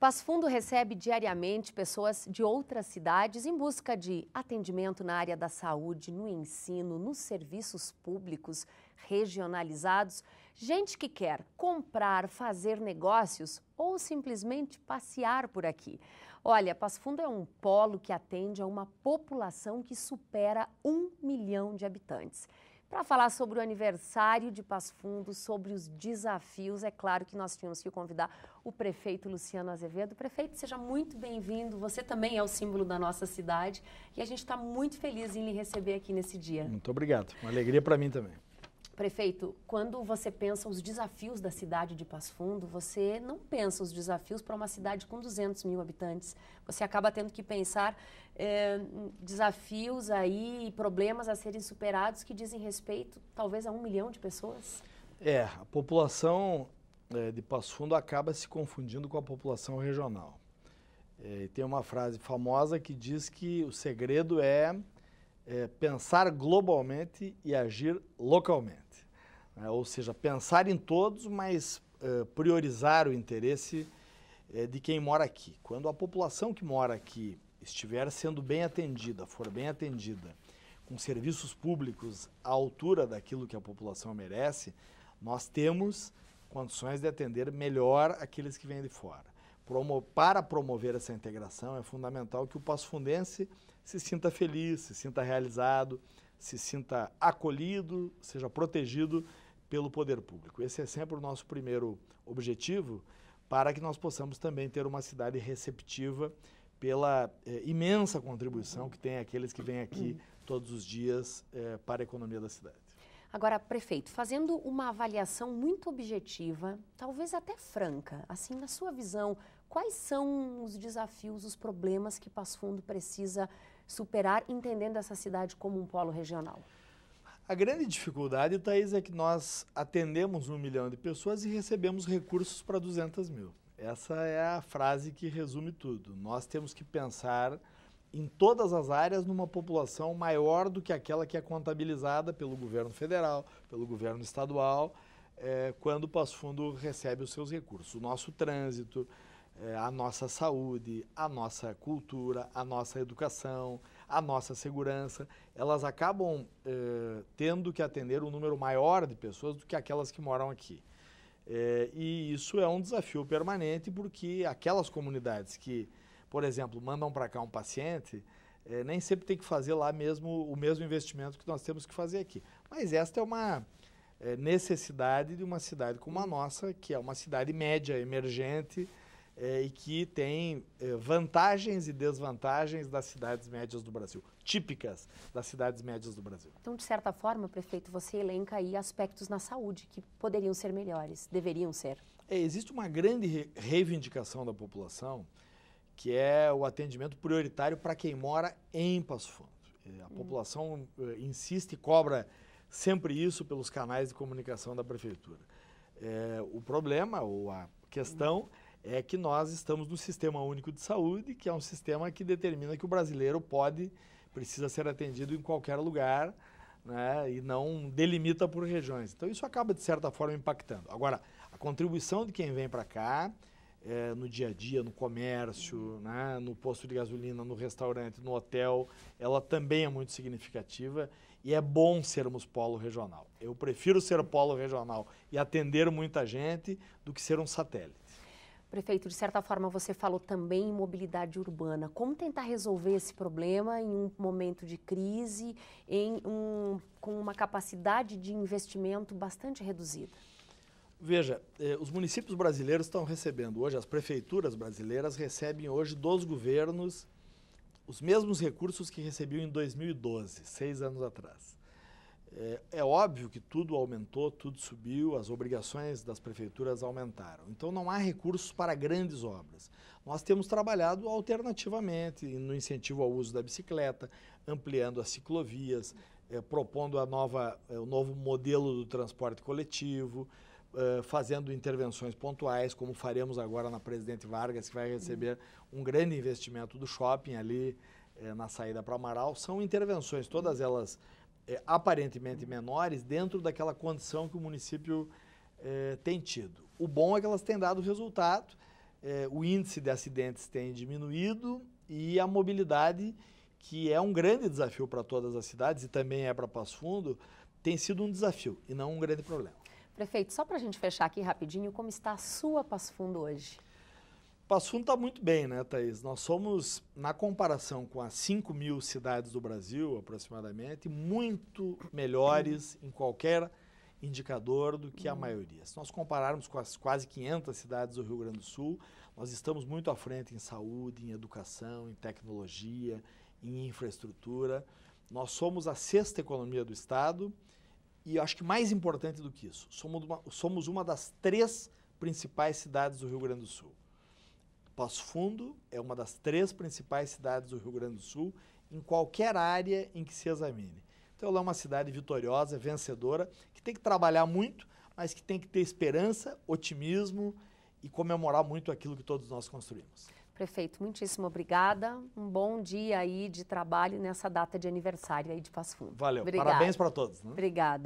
Passo Fundo recebe diariamente pessoas de outras cidades em busca de atendimento na área da saúde, no ensino, nos serviços públicos regionalizados. Gente que quer comprar, fazer negócios ou simplesmente passear por aqui. Olha, Passo Fundo é um polo que atende a uma população que supera um milhão de habitantes para falar sobre o aniversário de Pasfundo, Fundo, sobre os desafios. É claro que nós tínhamos que convidar o prefeito Luciano Azevedo. Prefeito, seja muito bem-vindo. Você também é o símbolo da nossa cidade e a gente está muito feliz em lhe receber aqui nesse dia. Muito obrigado. Uma alegria para mim também. Prefeito, quando você pensa os desafios da cidade de Passo Fundo, você não pensa os desafios para uma cidade com 200 mil habitantes. Você acaba tendo que pensar eh, desafios aí, problemas a serem superados que dizem respeito talvez a um milhão de pessoas. É, a população eh, de Passo Fundo acaba se confundindo com a população regional. É, tem uma frase famosa que diz que o segredo é é, pensar globalmente e agir localmente. Né? ou seja, pensar em todos, mas é, priorizar o interesse é, de quem mora aqui. Quando a população que mora aqui estiver sendo bem atendida, for bem atendida, com serviços públicos à altura daquilo que a população merece, nós temos condições de atender melhor aqueles que vêm de fora. Promo, para promover essa integração, é fundamental que o Passo Fundense se sinta feliz, se sinta realizado, se sinta acolhido, seja protegido pelo poder público. Esse é sempre o nosso primeiro objetivo, para que nós possamos também ter uma cidade receptiva pela eh, imensa contribuição que tem aqueles que vêm aqui todos os dias eh, para a economia da cidade. Agora, prefeito, fazendo uma avaliação muito objetiva, talvez até franca, assim, na sua visão, Quais são os desafios, os problemas que Passo Fundo precisa superar, entendendo essa cidade como um polo regional? A grande dificuldade, Thais, é que nós atendemos um milhão de pessoas e recebemos recursos para 200 mil. Essa é a frase que resume tudo. Nós temos que pensar em todas as áreas numa população maior do que aquela que é contabilizada pelo governo federal, pelo governo estadual, é, quando o Passo Fundo recebe os seus recursos. O nosso trânsito, é, a nossa saúde, a nossa cultura, a nossa educação, a nossa segurança, elas acabam é, tendo que atender um número maior de pessoas do que aquelas que moram aqui. É, e isso é um desafio permanente, porque aquelas comunidades que, por exemplo, mandam para cá um paciente, nem sempre tem que fazer lá mesmo o mesmo investimento que nós temos que fazer aqui. Mas esta é uma necessidade de uma cidade como a nossa, que é uma cidade média, emergente, é, e que tem é, vantagens e desvantagens das cidades médias do Brasil, típicas das cidades médias do Brasil. Então, de certa forma, prefeito, você elenca aí aspectos na saúde que poderiam ser melhores, deveriam ser. É, existe uma grande re reivindicação da população que é o atendimento prioritário para quem mora em Passo Fundo. É, a hum. população é, insiste e cobra sempre isso pelos canais de comunicação da prefeitura. É, o problema ou a questão hum é que nós estamos no Sistema Único de Saúde, que é um sistema que determina que o brasileiro pode, precisa ser atendido em qualquer lugar, né, e não delimita por regiões. Então isso acaba, de certa forma, impactando. Agora, a contribuição de quem vem para cá, é, no dia a dia, no comércio, né, no posto de gasolina, no restaurante, no hotel, ela também é muito significativa e é bom sermos polo regional. Eu prefiro ser polo regional e atender muita gente do que ser um satélite. Prefeito, de certa forma você falou também em mobilidade urbana. Como tentar resolver esse problema em um momento de crise, em um, com uma capacidade de investimento bastante reduzida? Veja, eh, os municípios brasileiros estão recebendo hoje, as prefeituras brasileiras recebem hoje dos governos os mesmos recursos que recebiam em 2012, seis anos atrás. É, é, óbvio que tudo aumentou, tudo subiu, as obrigações das prefeituras aumentaram. Então não há recursos para grandes obras. Nós temos trabalhado alternativamente no incentivo ao uso da bicicleta, ampliando as ciclovias, é, propondo a nova, é, o novo modelo do transporte coletivo, é, fazendo intervenções pontuais, como faremos agora na Presidente Vargas, que vai receber um grande investimento do shopping ali é, na saída para Amaral. São intervenções, todas elas é, aparentemente menores dentro daquela condição que o município é, tem tido. O bom é que elas têm dado resultado, é, o índice de acidentes tem diminuído e a mobilidade, que é um grande desafio para todas as cidades e também é para Passo Fundo, tem sido um desafio e não um grande problema. Prefeito, só para a gente fechar aqui rapidinho, como está a sua Passo Fundo hoje? Passo está muito bem, né, Thaís? Nós somos, na comparação com as 5 mil cidades do Brasil, aproximadamente, muito melhores em qualquer indicador do que a maioria. Se nós compararmos com as quase 500 cidades do Rio Grande do Sul, nós estamos muito à frente em saúde, em educação, em tecnologia, em infraestrutura. Nós somos a sexta economia do Estado e acho que mais importante do que isso, somos uma, somos uma das três principais cidades do Rio Grande do Sul. Passo Fundo é uma das três principais cidades do Rio Grande do Sul, em qualquer área em que se examine. Então, ela é uma cidade vitoriosa, vencedora, que tem que trabalhar muito, mas que tem que ter esperança, otimismo e comemorar muito aquilo que todos nós construímos. Prefeito, muitíssimo obrigada. Um bom dia aí de trabalho nessa data de aniversário aí de Passo Fundo. Valeu. Obrigada. Parabéns para todos. Né? Obrigada.